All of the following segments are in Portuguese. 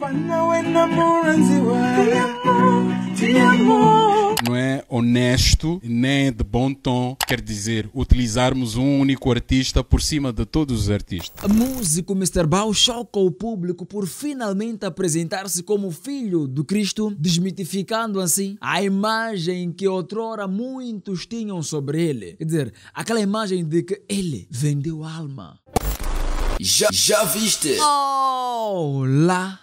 Não é honesto nem de bom tom, quer dizer, utilizarmos um único artista por cima de todos os artistas. Músico Mr. Bao choca o público por finalmente apresentar-se como filho do Cristo, desmitificando assim a imagem que outrora muitos tinham sobre ele. Quer dizer, aquela imagem de que ele vendeu alma. Já, já viste? Olá!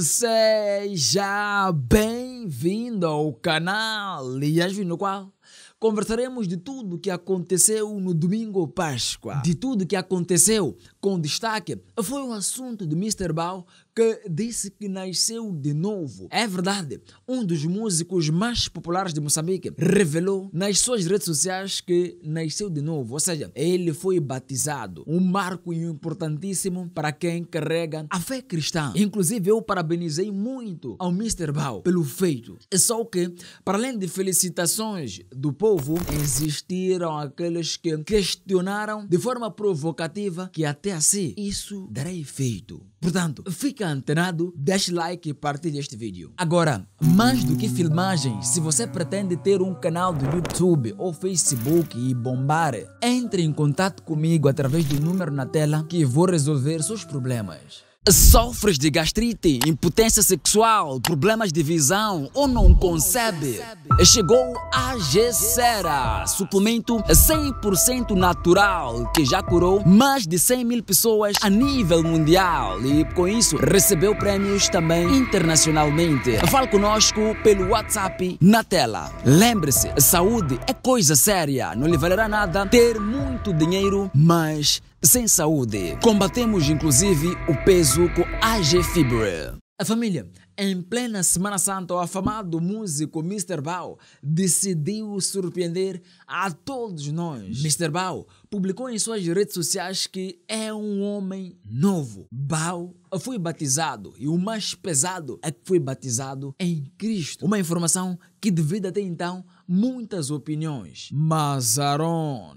Seja bem-vindo ao canal Lias no qual conversaremos de tudo o que aconteceu no domingo Páscoa, de tudo o que aconteceu com destaque foi o assunto de Mr. Bao, que disse que nasceu de novo. É verdade, um dos músicos mais populares de Moçambique revelou nas suas redes sociais que nasceu de novo, ou seja, ele foi batizado, um marco importantíssimo para quem carrega a fé cristã. Inclusive, eu parabenizei muito ao Mr. Bao pelo feito. É só que, para além de felicitações do povo, existiram aqueles que questionaram de forma provocativa que até até assim isso dará efeito. Portanto, fica antenado, deixe like e partilhe este vídeo. Agora, mais do que filmagens, se você pretende ter um canal do YouTube ou Facebook e bombar, entre em contato comigo através do número na tela que vou resolver seus problemas. Sofres de gastrite, impotência sexual, problemas de visão ou não concebe? Chegou a Gessera, suplemento 100% natural que já curou mais de 100 mil pessoas a nível mundial e com isso recebeu prêmios também internacionalmente. Fale conosco pelo WhatsApp na tela. Lembre-se, saúde é coisa séria, não lhe valerá nada ter muito dinheiro, mas sem saúde. Combatemos inclusive o peso com AG Fibre. A família, em plena Semana Santa, o afamado músico Mr. Bao decidiu surpreender a todos nós. Mr. Bao publicou em suas redes sociais que é um homem novo. Bao foi batizado e o mais pesado é que foi batizado em Cristo. Uma informação que devido até então muitas opiniões. Mas Aaron,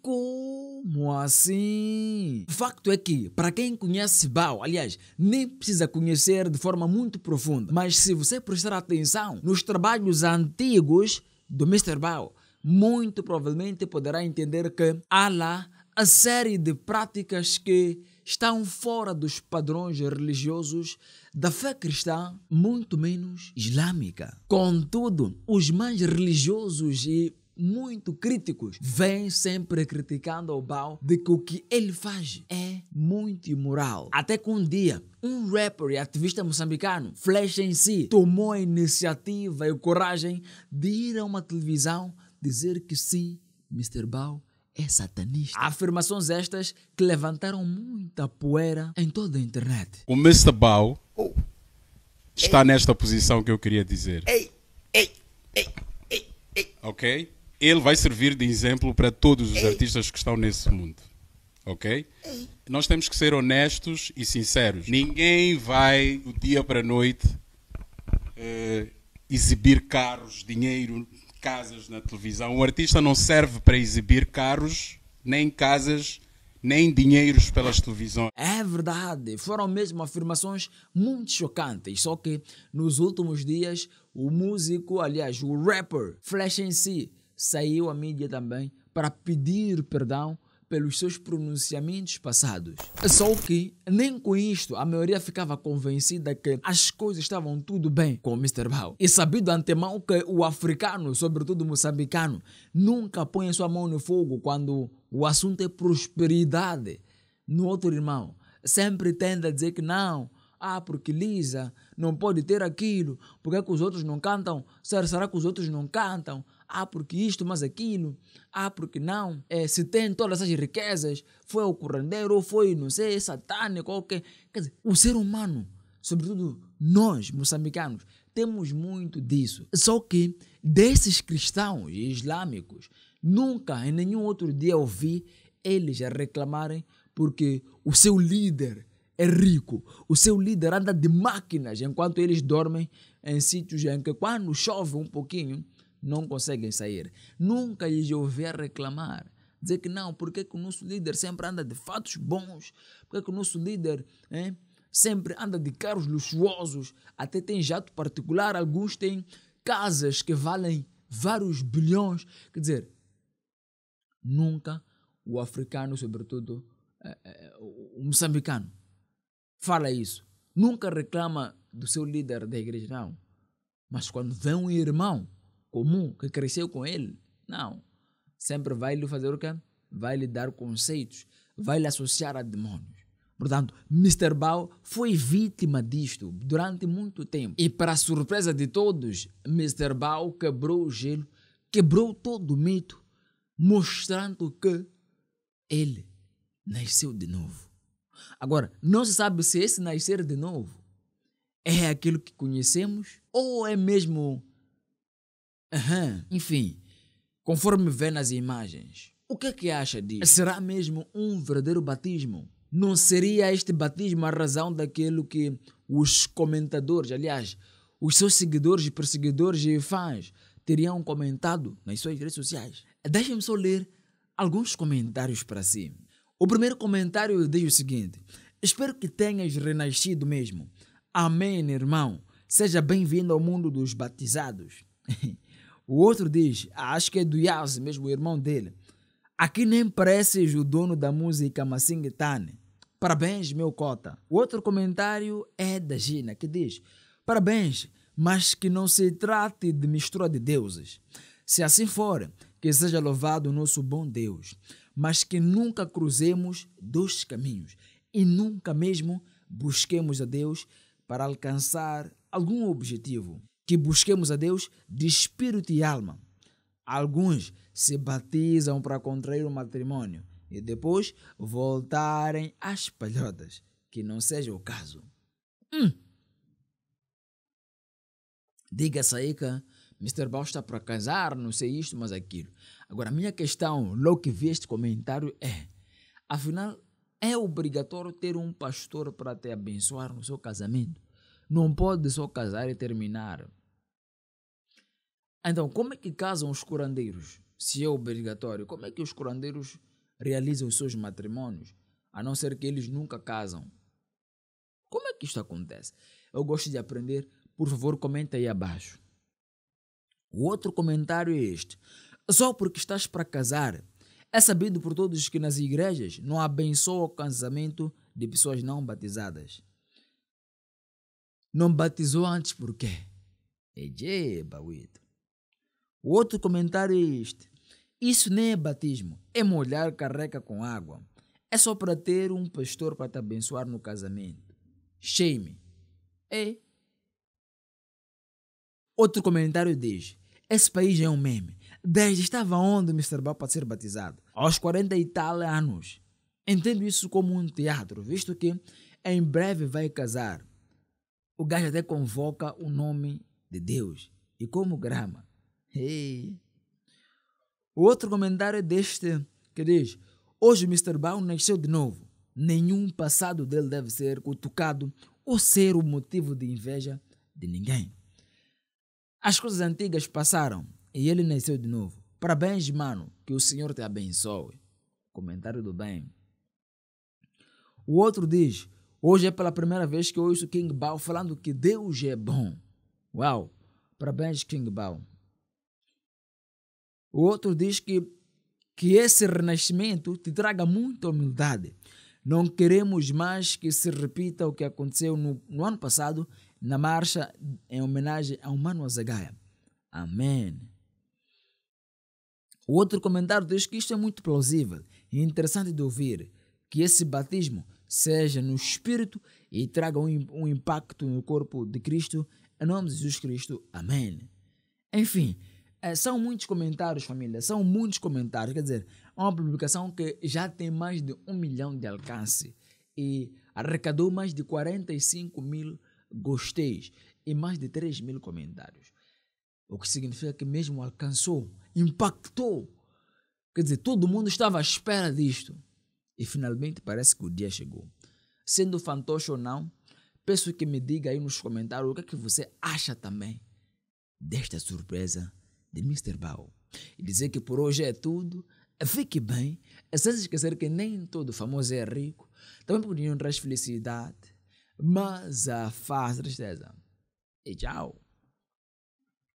como assim? Facto é que, para quem conhece Bao, aliás, nem precisa conhecer de forma muito profunda, mas se você prestar atenção nos trabalhos antigos do Mr. Bao, muito provavelmente poderá entender que há lá a série de práticas que estão fora dos padrões religiosos da fé cristã, muito menos islâmica. Contudo, os mais religiosos e muito críticos vêm sempre criticando o Bao de que o que ele faz é muito imoral. Até que um dia, um rapper e ativista moçambicano, Flecha em si, tomou a iniciativa e a coragem de ir a uma televisão dizer que sim, Mr. Bao é satanista. Afirmações estas que levantaram muita poeira em toda a internet. O Mr. Bao oh. está ei. nesta posição que eu queria dizer. Ei, ei, ei, ei, ei. Ok? Ele vai servir de exemplo para todos os ei. artistas que estão nesse mundo. Ok? Ei. Nós temos que ser honestos e sinceros. Ninguém vai do dia para a noite eh, exibir carros, dinheiro casas na televisão. Um artista não serve para exibir carros, nem casas, nem dinheiros pelas televisões. É verdade, foram mesmo afirmações muito chocantes. Só que nos últimos dias, o músico, aliás, o rapper Flash em si, saiu à mídia também para pedir perdão pelos seus pronunciamentos passados. Só que, nem com isto, a maioria ficava convencida que as coisas estavam tudo bem com o Mr. Bao. E sabido antemão que o africano, sobretudo moçambicano, nunca põe a sua mão no fogo quando o assunto é prosperidade. No outro irmão, sempre tende a dizer que não, ah, porque Lisa não pode ter aquilo, porque é que os outros não cantam, será que os outros não cantam? ah, porque isto, mas aquilo, ah, porque não, é, se tem todas essas riquezas, foi o currandeiro, ou foi, não sei, satânico, ou quê. Quer dizer, o ser humano, sobretudo nós, moçambicanos, temos muito disso. Só que desses cristãos islâmicos, nunca, em nenhum outro dia ouvi eles a reclamarem porque o seu líder é rico, o seu líder anda de máquinas enquanto eles dormem em sítios em que quando chove um pouquinho, não conseguem sair. Nunca lhes ouvir reclamar. Dizer que não, porque que o nosso líder sempre anda de fatos bons, porque que o nosso líder hein, sempre anda de carros luxuosos, até tem jato particular, alguns têm casas que valem vários bilhões. Quer dizer, nunca o africano, sobretudo eh, eh, o moçambicano, fala isso. Nunca reclama do seu líder da igreja, não. Mas quando vem um irmão comum que cresceu com ele. Não. Sempre vai lhe fazer o quê? Vai lhe dar conceitos, vai lhe associar a demônios. Portanto, Mr. Bao foi vítima disto durante muito tempo. E, para surpresa de todos, Mr. Bao quebrou o gelo, quebrou todo o mito, mostrando que ele nasceu de novo. Agora, não se sabe se esse nascer de novo é aquilo que conhecemos ou é mesmo Uhum. Enfim, conforme vê nas imagens, o que é que acha disso? Será mesmo um verdadeiro batismo? Não seria este batismo a razão daquilo que os comentadores, aliás, os seus seguidores, perseguidores e fãs teriam comentado nas suas redes sociais? Deixem-me só ler alguns comentários para si. O primeiro comentário diz o seguinte: Espero que tenhas renascido mesmo. Amém, irmão. Seja bem-vindo ao mundo dos batizados. O outro diz, acho que é do Yaz, mesmo o irmão dele. Aqui nem pareces o dono da música Massingitane. Parabéns, meu cota. O outro comentário é da Gina, que diz: Parabéns, mas que não se trate de mistura de deuses. Se assim for, que seja louvado o nosso bom Deus, mas que nunca cruzemos dois caminhos e nunca mesmo busquemos a Deus para alcançar algum objetivo que busquemos a Deus de espírito e alma. Alguns se batizam para contrair o matrimônio e depois voltarem às palhotas, que não seja o caso. Hum. Diga-se aí que Mr. Ball está para casar, não sei isto, mas aquilo. Agora, a minha questão, logo que vi este comentário, é: afinal, é obrigatório ter um pastor para te abençoar no seu casamento? Não pode só casar e terminar. Então, como é que casam os curandeiros? Se é obrigatório, como é que os curandeiros realizam os seus matrimônios? A não ser que eles nunca casam. Como é que isto acontece? Eu gosto de aprender. Por favor, comenta aí abaixo. O outro comentário é este. Só porque estás para casar, é sabido por todos que nas igrejas não abençoa o casamento de pessoas não batizadas. Não batizou antes por quê? Ejeba, é Wito. O outro comentário é este. Isso nem é batismo, é molhar carreca com água. É só para ter um pastor para te abençoar no casamento. Shame. Ei. É. Outro comentário diz: Esse país é um meme. Desde estava onde o Mr. Bob para ser batizado? Aos 40 e tal anos. Entendo isso como um teatro, visto que em breve vai casar. O gajo até convoca o nome de Deus. E como grama. Hey. O outro comentário é deste que diz: Hoje Mr. Brown nasceu de novo. Nenhum passado dele deve ser cutucado ou ser o motivo de inveja de ninguém. As coisas antigas passaram e ele nasceu de novo. Parabéns, mano, que o Senhor te abençoe. Comentário do bem. O outro diz: Hoje é pela primeira vez que eu ouço King Bao falando que Deus é bom. Uau! Parabéns, King Bao. O outro diz que, que esse renascimento te traga muita humildade. Não queremos mais que se repita o que aconteceu no, no ano passado na marcha em homenagem ao Mano Azagaia. Amém. O outro comentário diz que isto é muito plausível e interessante de ouvir, que esse batismo seja no espírito e traga um, um impacto no corpo de Cristo, em nome de Jesus Cristo. Amém. Enfim, é, são muitos comentários, família. São muitos comentários. Quer dizer, é uma publicação que já tem mais de um milhão de alcance e arrecadou mais de 45 mil gosteis e mais de 3 mil comentários. O que significa que mesmo alcançou, impactou. Quer dizer, todo mundo estava à espera disto. E finalmente parece que o dia chegou. Sendo fantoche ou não, peço que me diga aí nos comentários o que, é que você acha também desta surpresa de Mr. Bao. E dizer que por hoje é tudo. Fique bem, é sem se esquecer que nem todo famoso é rico. Também porque não traz felicidade, mas a faz tristeza. E tchau!